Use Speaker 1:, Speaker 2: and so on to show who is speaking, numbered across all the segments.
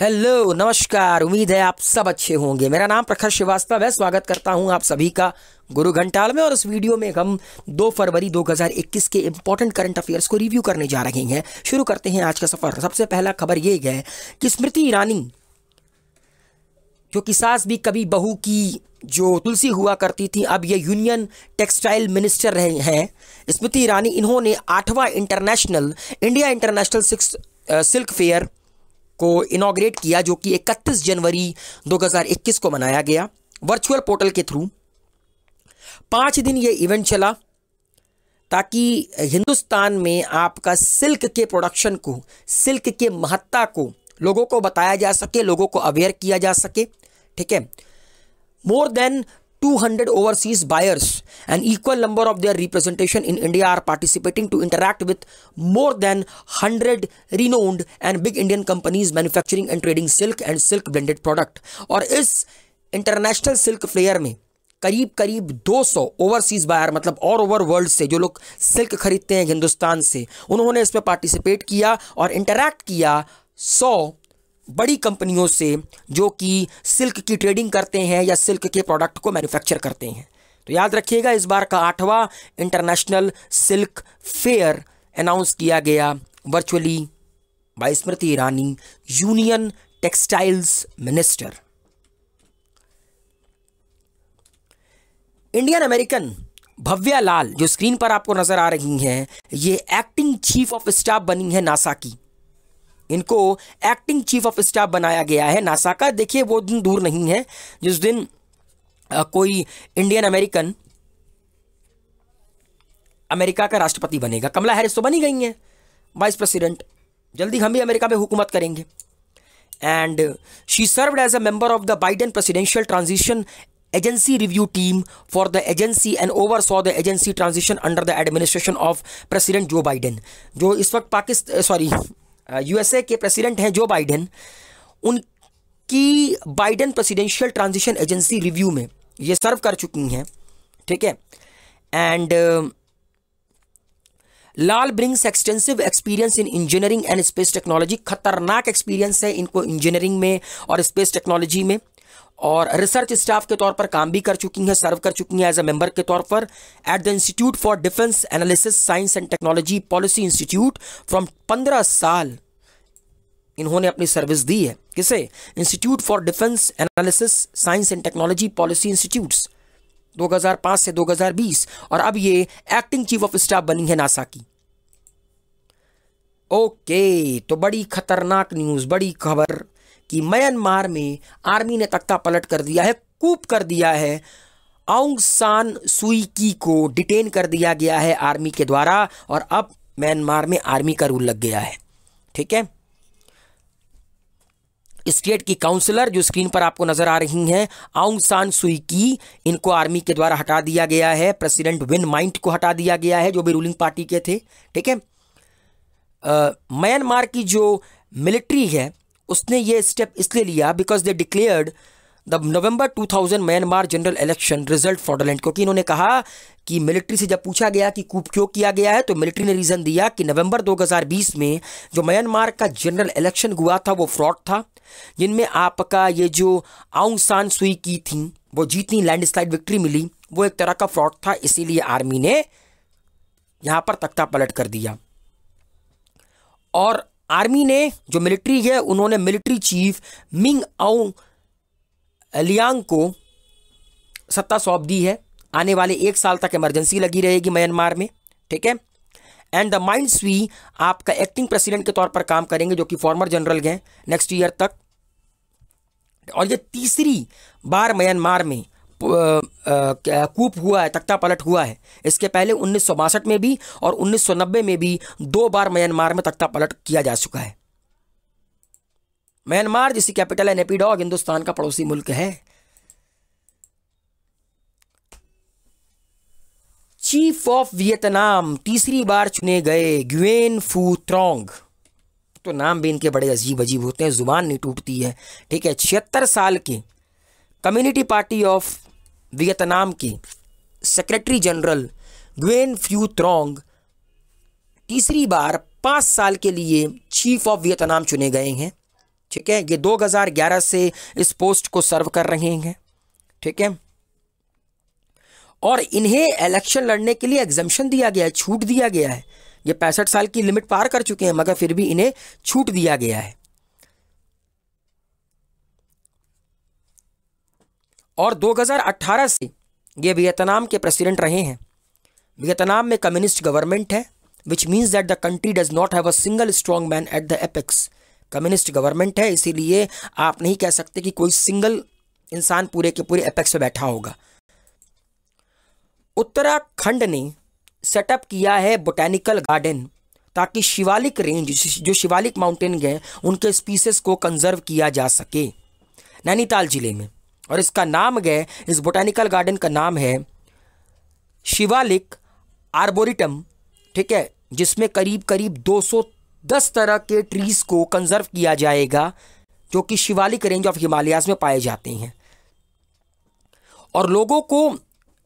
Speaker 1: hello नमस्कार उम्मीद है आप सब अच्छे होंगे मेरा नाम प्रखर श्रीवास्तव है स्वागत करता हूं आप सभी का गुरु घंटाल में और इस वीडियो में हम 2 फरवरी 2021 के इंपॉर्टेंट करंट अफेयर्स को रिव्यू करने जा रहे हैं शुरू करते हैं आज का सफ़र सबसे पहला खबर ये है कि स्मृति ईरानी जो कि सास भी कभी बहू की जो तुलसी हुआ करती थी अब ये यूनियन टेक्सटाइल मिनिस्टर रहे हैं स्मृति ईरानी इन्होंने आठवां international India international six silk fair को इनाग्रेट किया जो कि 31 जनवरी 2021 को मनाया गया वर्चुअल पोर्टल के थ्रू पाँच दिन ये इवेंट चला ताकि हिंदुस्तान में आपका सिल्क के प्रोडक्शन को सिल्क के महत्ता को लोगों को बताया जा सके लोगों को अवेयर किया जा सके ठीक है more than 200 overseas buyers an equal number of their representation in india are participating to interact with more than 100 renowned and big indian companies manufacturing and trading silk and silk blended product और इस international silk flare में करीब करीब 200 overseas buyer मतलब और over world से जो लोग सिल्क खरीदते हैं हिंदुस्तान से उन्होंने इसमें पार्टिसिपेट किया और इंटरैक्ट किया 100 बड़ी कंपनियों से जो कि सिल्क की ट्रेडिंग करते हैं या सिल्क के प्रोडक्ट को मैन्युफैक्चर करते हैं तो याद रखिएगा इस बार का आठवां इंटरनेशनल सिल्क फेयर अनाउंस किया गया virtually by Smriti Irani union textiles minister Indian American Bhavya Lal जो स्क्रीन पर आपको नजर आ रही हैं ये एक्टिंग चीफ ऑफ स्टाफ बनी है नासा की इनको एक्टिंग चीफ ऑफ स्टाफ बनाया गया है नासा का देखिए वो दिन दूर नहीं है जिस दिन कोई इंडियन अमेरिकन अमेरिका का राष्ट्रपति बनेगा कमला हैरिस तो बनी गई हैं वाइस प्रेसिडेंट जल्दी हम भी अमेरिका में हुकूमत करेंगे and she serve as a member of the Biden presidential transition review team for the agency and oversaw the agency transition under the administration of president Joe Biden जो इस वक्त Pakistan sorry USA के president हैं जो Biden उनकी Biden presidential transition agency review में ये serve कर चुकी हैं ठीक है and Lal brings extensive experience in engineering and space technology खतरनाक एक्सपीरियंस है इनको इंजीनियरिंग में और स्पेस टेक्नोलॉजी में और रिसर्च स्टाफ के तौर पर काम भी कर चुकी हैं सर्व कर चुकी हैं एज ए मेंबर के तौर पर at the institute for defence analysis science and technology policy institute from पंद्रह साल इन्होंने अपनी सर्विस दी है किसे institute for defence analysis science and technology policy institute 2005 से 2020 और अब ये एक्टिंग चीफ ऑफ स्टाफ बनी है नासा की ओके तो बड़ी खतरनाक न्यूज़ बड़ी खबर कि म्यांमार में आर्मी ने तख्ता पलट कर दिया है कूप कर दिया है आउंग सान सुई की को डिटेन कर दिया गया है आर्मी के द्वारा और अब म्यांमार में आर्मी का रूल लग गया है ठीक है स्टेट की काउंसलर जो स्क्रीन पर आपको नजर आ रही हैं आउंग सान सुई की इनको आर्मी के द्वारा हटा दिया गया है प्रेसिडेंट विन माइंट को हटा दिया गया है जो भी रूलिंग पार्टी के थे ठीक है म्यांमार की जो मिलिट्री है उसने ये स्टेप इसलिए लिया because they declared the November 2000 Myanmar general election result fraudulent क्योंकि इन्होंने कहा कि मिलिट्री से जब पूछा गया कि कूप क्यों किया गया है तो मिलिट्री ने रीज़न दिया कि नवंबर 2020 में जो म्यांमार का जनरल इलेक्शन हुआ था वो फ्रॉड था जिनमें आपका ये जो आउंग सान सुई की थी वो जीतनी लैंडस्लाइड विक्ट्री मिली वो एक तरह का फ्रॉड था इसीलिए आर्मी ने यहाँ पर तख्ता पलट कर दिया और आर्मी ने जो मिलिट्री है उन्होंने military chief Min Aung Hlaing को सत्ता सौंप दी है आने वाले एक साल तक इमरजेंसी लगी रहेगी म्यांमार में ठीक है एंड द माइंड स्वी आपका एक्टिंग प्रेसिडेंट के तौर पर काम करेंगे जो कि फॉर्मर जनरल हैं नेक्स्ट ईयर तक और ये तीसरी बार म्यांमार में कूप हुआ है तख्ता पलट हुआ है इसके पहले उन्नीस में भी और उन्नीस में भी दो बार म्यांमार में तख्ता पलट किया जा चुका है म्यांमार जिसकी कैपिटल है नेपीडॉग हिंदुस्तान का पड़ोसी मुल्क है चीफ ऑफ वियतनाम तीसरी बार चुने गए ग्वेन फू त्रोंग तो नाम भी इनके बड़े अजीब अजीब होते हैं ज़ुबान नहीं टूटती है ठीक है छिहत्तर साल के कम्युनिटी पार्टी ऑफ वियतनाम के secretary general Nguyen Phu Trong तीसरी बार पाँच साल के लिए चीफ ऑफ वियतनाम चुने गए हैं ठीक है ये 2011 से इस पोस्ट को सर्व कर रहे हैं ठीक है और इन्हें इलेक्शन लड़ने के लिए एग्जामेशन दिया गया है छूट दिया गया है ये पैंसठ साल की लिमिट पार कर चुके हैं मगर फिर भी इन्हें छूट दिया गया है और 2018 से ये वियतनाम के प्रेसिडेंट रहे हैं वियतनाम में कम्युनिस्ट गवर्नमेंट है which means that the country does not have a single strong man at the apex communist government है इसीलिए आप नहीं कह सकते कि कोई सिंगल इंसान पूरे के पूरे एपेक्स पर बैठा होगा उत्तराखंड ने सेटअप किया है बोटैनिकल गार्डन ताकि शिवालिक रेंज जो शिवालिक माउंटेन गए उनके स्पीसीज को कंजर्व किया जा सके नैनीताल जिले में और इसका नाम है इस बोटानिकल गार्डन का नाम है शिवालिक आर्बोरिटम ठीक है जिसमें करीब करीब 210 तरह के ट्रीज़ को कंजर्व किया जाएगा जो कि शिवालिक रेंज ऑफ हिमालयाज में पाए जाते हैं और लोगों को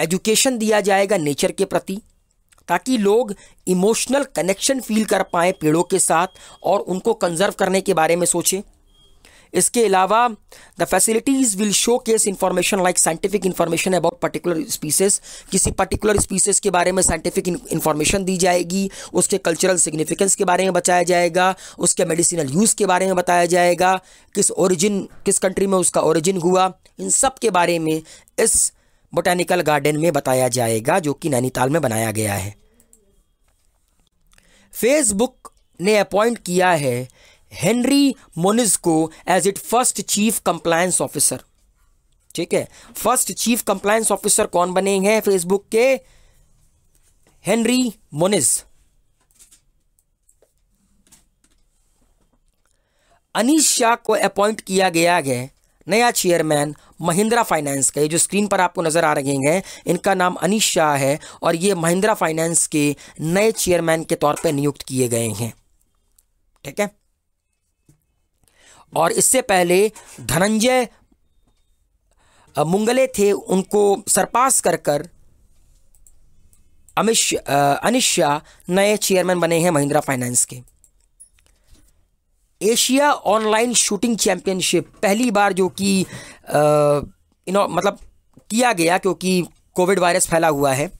Speaker 1: एजुकेशन दिया जाएगा नेचर के प्रति ताकि लोग इमोशनल कनेक्शन फील कर पाएँ पेड़ों के साथ और उनको कंजर्व करने के बारे में सोचें इसके अलावा the facilities will showcase information like scientific information about particular species किसी पर्टिकुलर स्पीसीज के बारे में साइंटिफिक इन्फॉर्मेशन दी जाएगी उसके कल्चरल सिग्निफिकेंस के बारे में बताया जाएगा उसके मेडिसिनल यूज़ के बारे में बताया जाएगा किस ओरिजिन किस कंट्री में उसका ओरिजिन हुआ इन सब के बारे में इस बोटानिकल गार्डन में बताया जाएगा जो कि नैनीताल में बनाया गया है फेसबुक ने अपॉइंट किया है हेनरी मोनिज को as it first chief compliance officer ठीक है फर्स्ट चीफ कंप्लायंस ऑफिसर कौन बने हैं फेसबुक के हेनरी मोनिज अनिश शाह को अपॉइंट किया गया है नया चेयरमैन महिंद्रा फाइनेंस का ये जो स्क्रीन पर आपको नज़र आ रहे हैं इनका नाम अनिश शाह है और ये महिंद्रा फाइनेंस के नए चेयरमैन के तौर पर नियुक्त किए गए हैं ठीक है और इससे पहले धनंजय मुंगले थे उनको सरपास कर कर अमिश अनिश नए चेयरमैन बने हैं महिंद्रा फाइनेंस के एशिया ऑनलाइन शूटिंग चैंपियनशिप पहली बार जो कि इनो मतलब किया गया क्योंकि कोविड वायरस फैला हुआ है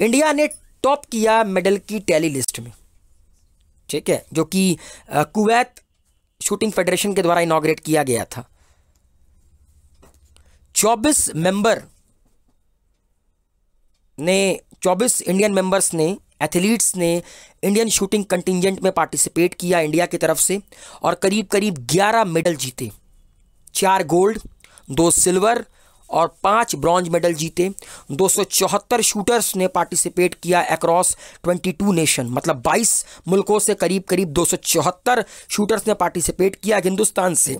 Speaker 1: इंडिया ने टॉप किया मेडल की टैली लिस्ट में ठीक है जो कि कुवैत शूटिंग फेडरेशन के द्वारा इनाग्रेट किया गया था 24 मेंबर ने 24 इंडियन मेंबर्स ने एथलीट्स ने इंडियन शूटिंग कंटिजेंट में पार्टिसिपेट किया इंडिया की तरफ से और करीब करीब 11 मेडल जीते चार गोल्ड दो सिल्वर और पाँच ब्रॉन्ज मेडल जीते दो शूटर्स ने पार्टिसिपेट किया अक्रॉस 22 नेशन मतलब 22 मुल्कों से करीब करीब दो शूटर्स ने पार्टिसिपेट किया हिंदुस्तान से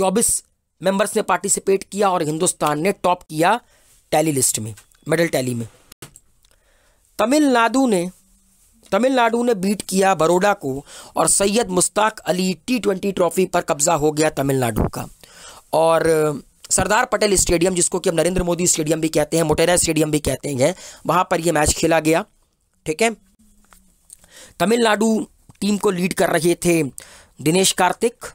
Speaker 1: 24 मेंबर्स ने पार्टिसिपेट किया और हिंदुस्तान ने टॉप किया टैली लिस्ट में मेडल टैली में तमिलनाडु ने तमिलनाडु ने बीट किया बड़ोडा को और Syed Mushtaq Ali T twenty trophy पर कब्जा हो गया तमिलनाडु का और सरदार पटेल स्टेडियम जिसको कि हम नरेंद्र मोदी स्टेडियम भी कहते हैं मोटेरा स्टेडियम भी कहते हैं वहां पर यह मैच खेला गया ठीक है तमिलनाडु टीम को लीड कर रहे थे दिनेश कार्तिक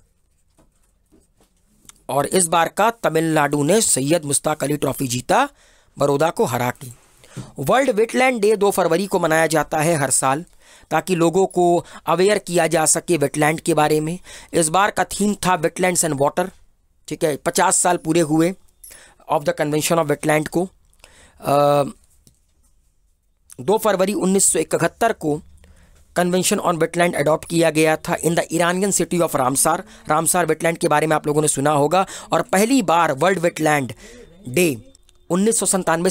Speaker 1: और इस बार का तमिलनाडु ने सैयद मुश्ताक अली ट्रॉफी जीता बड़ौदा को हरा के वर्ल्ड वेटलैंड डे दो फरवरी को मनाया जाता है हर साल ताकि लोगों को अवेयर किया जा सके वेटलैंड के बारे में इस बार का थीम था वेटलैंड्स एंड वाटर ठीक है पचास साल पूरे हुए of the convention of wetland को दो फरवरी इकहत्तर को कन्वेंशन ऑन वेटलैंड अडॉप्ट किया गया था in the Iranian city of Ramsar Ramsar wetland के बारे में आप लोगों ने सुना होगा और पहली बार वर्ल्ड वेटलैंड डे उन्नीस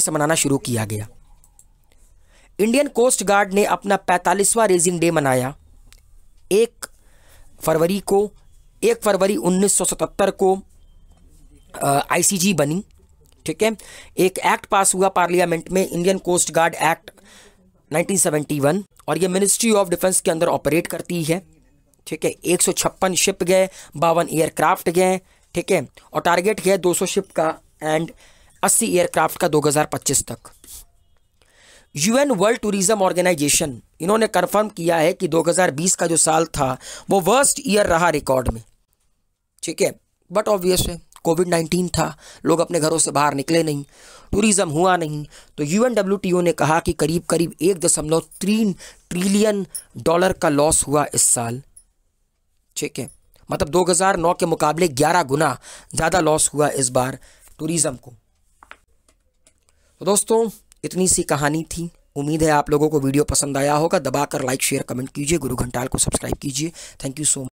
Speaker 1: से मनाना शुरू किया गया इंडियन कोस्ट गार्ड ने अपना 45वां रेजिंग डे मनाया एक फरवरी को एक फरवरी 1977 को आईसीजी बनी ठीक है एक एक्ट पास हुआ पार्लियामेंट में इंडियन कोस्ट गार्ड एक्ट 1971 और ये मिनिस्ट्री ऑफ डिफेंस के अंदर ऑपरेट करती है ठीक है एक शिप गए बावन एयरक्राफ्ट गए ठीक है और टारगेट है दो शिप का एंड 80 एयरक्राफ्ट का 2025 तक यूएन वर्ल्ड टूरिज्म ऑर्गेनाइजेशन इन्होंने कन्फर्म किया है कि 2020 का जो साल था वो वर्स्ट ईयर रहा रिकॉर्ड में ठीक है बट ऑब्वियस है कोविड नाइन्टीन था लोग अपने घरों से बाहर निकले नहीं टूरिज़्म हुआ नहीं तो यू ने कहा कि करीब करीब एक दशमलव तीन ट्रिलियन डॉलर का लॉस हुआ इस साल ठीक है मतलब 2009 के मुकाबले 11 गुना ज़्यादा लॉस हुआ इस बार टूरिज़्म को तो दोस्तों इतनी सी कहानी थी उम्मीद है आप लोगों को वीडियो पसंद आया होगा दबाकर लाइक शेयर कमेंट कीजिए गुरु घंटाल को सब्सक्राइब कीजिए थैंक यू सो मच